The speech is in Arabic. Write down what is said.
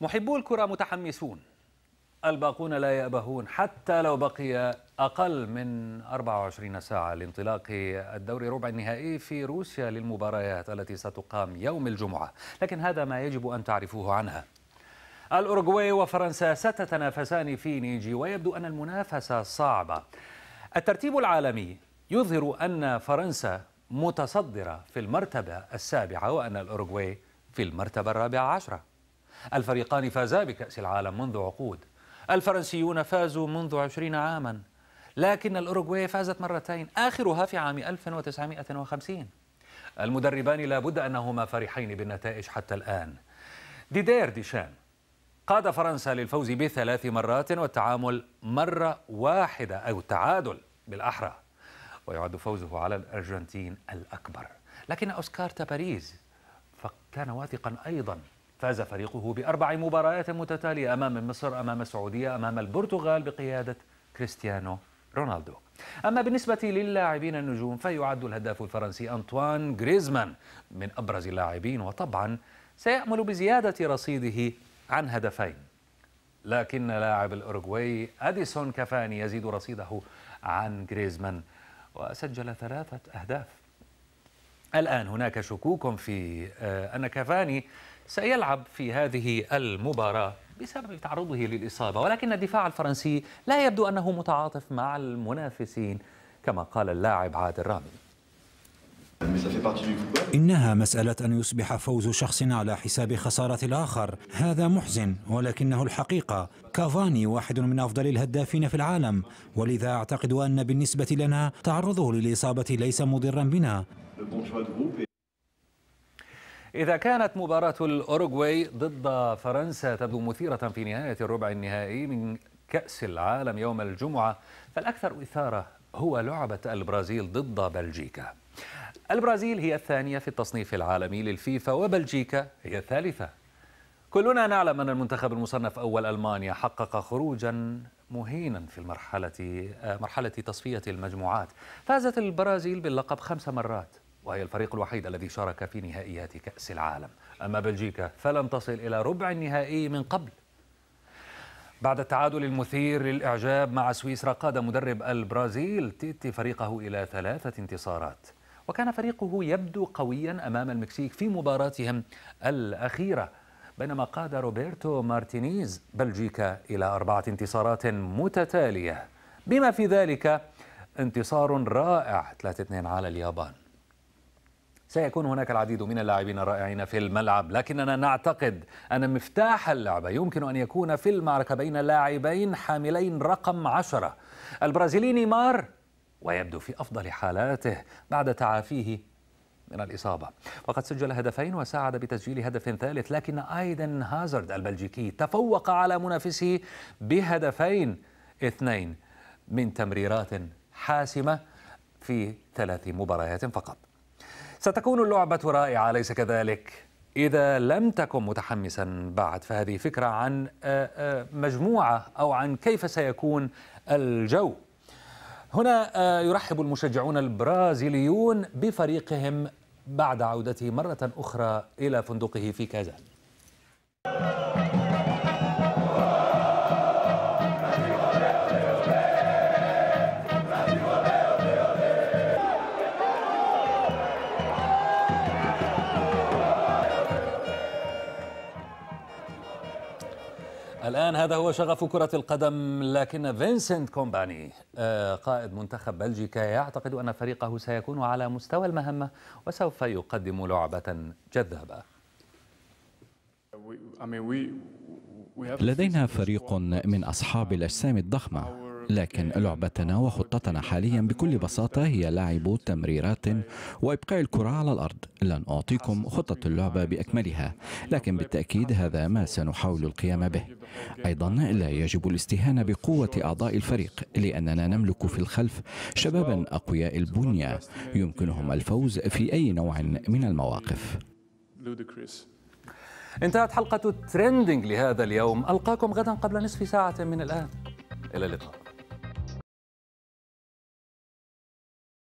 محبو الكرة متحمسون الباقون لا يأبهون حتى لو بقي أقل من 24 ساعة لانطلاق الدور ربع النهائي في روسيا للمباريات التي ستقام يوم الجمعة لكن هذا ما يجب أن تعرفوه عنها الأوروغواي وفرنسا ستتنافسان في نيجي ويبدو أن المنافسة صعبة الترتيب العالمي يظهر أن فرنسا متصدرة في المرتبة السابعة وأن الأوروغواي في المرتبة الرابعة عشرة الفريقان فازا بكأس العالم منذ عقود الفرنسيون فازوا منذ عشرين عاما لكن الأوروغواي فازت مرتين آخرها في عام 1950 المدربان لا بد أنهما فرحين بالنتائج حتى الآن ديدير ديشان قاد فرنسا للفوز بثلاث مرات والتعامل مرة واحدة أو التعادل بالأحرى ويعد فوزه على الأرجنتين الأكبر لكن أوسكار تاباريز فكان واثقا أيضا فاز فريقه بأربع مباريات متتالية أمام مصر أمام السعودية أمام البرتغال بقيادة كريستيانو رونالدو أما بالنسبة للاعبين النجوم فيعد الهداف الفرنسي أنطوان غريزمان من أبرز اللاعبين وطبعا سيأمل بزيادة رصيده عن هدفين لكن لاعب الأوروغواي أديسون كافاني يزيد رصيده عن غريزمان وسجل ثلاثة أهداف الآن هناك شكوك في آه، أن كافاني سيلعب في هذه المباراة بسبب تعرضه للإصابة ولكن الدفاع الفرنسي لا يبدو أنه متعاطف مع المنافسين كما قال اللاعب عادل رامي إنها مسألة أن يصبح فوز شخص على حساب خسارة الآخر هذا محزن ولكنه الحقيقة كافاني واحد من أفضل الهدافين في العالم ولذا أعتقد أن بالنسبة لنا تعرضه للإصابة ليس مضرا بنا إذا كانت مباراة الأوروغواي ضد فرنسا تبدو مثيرة في نهاية الربع النهائي من كأس العالم يوم الجمعة فالأكثر إثارة هو لعبة البرازيل ضد بلجيكا البرازيل هي الثانية في التصنيف العالمي للفيفا وبلجيكا هي الثالثة كلنا نعلم أن المنتخب المصنف أول ألمانيا حقق خروجا مهينا في المرحلة آه، مرحلة تصفية المجموعات فازت البرازيل باللقب خمس مرات وهي الفريق الوحيد الذي شارك في نهائيات كأس العالم أما بلجيكا فلم تصل إلى ربع النهائي من قبل بعد التعادل المثير للإعجاب مع سويسرا قاد مدرب البرازيل تيتي فريقه إلى ثلاثة انتصارات وكان فريقه يبدو قويا أمام المكسيك في مباراتهم الأخيرة بينما قاد روبرتو مارتينيز بلجيكا إلى أربعة انتصارات متتالية بما في ذلك انتصار رائع 3-2 على اليابان سيكون هناك العديد من اللاعبين الرائعين في الملعب لكننا نعتقد أن مفتاح اللعبة يمكن أن يكون في المعركة بين لاعبين حاملين رقم عشرة البرازيلي نيمار ويبدو في أفضل حالاته بعد تعافيه من الإصابة وقد سجل هدفين وساعد بتسجيل هدف ثالث لكن أيدن هازارد البلجيكي تفوق على منافسه بهدفين اثنين من تمريرات حاسمة في ثلاث مباريات فقط ستكون اللعبة رائعة أليس كذلك؟ إذا لم تكن متحمسا بعد فهذه فكرة عن آه، آه، مجموعة أو عن كيف سيكون الجو هنا آه، يرحب المشجعون البرازيليون بفريقهم بعد عودته مرة أخرى إلى فندقه في كازان الآن هذا هو شغف كرة القدم لكن فينسنت كومباني آه، قائد منتخب بلجيكا يعتقد أن فريقه سيكون على مستوى المهمة وسوف يقدم لعبة جذابة لدينا فريق من أصحاب الأجسام الضخمة لكن لعبتنا وخطتنا حاليا بكل بساطة هي لعب تمريرات وإبقاء الكرة على الأرض لن أعطيكم خطة اللعبة بأكملها لكن بالتأكيد هذا ما سنحاول القيام به أيضا لا يجب الاستهانة بقوة أعضاء الفريق لأننا نملك في الخلف شبابا أقوياء البنية يمكنهم الفوز في أي نوع من المواقف انتهت حلقة تريندينج لهذا اليوم ألقاكم غدا قبل نصف ساعة من الآن إلى اللقاء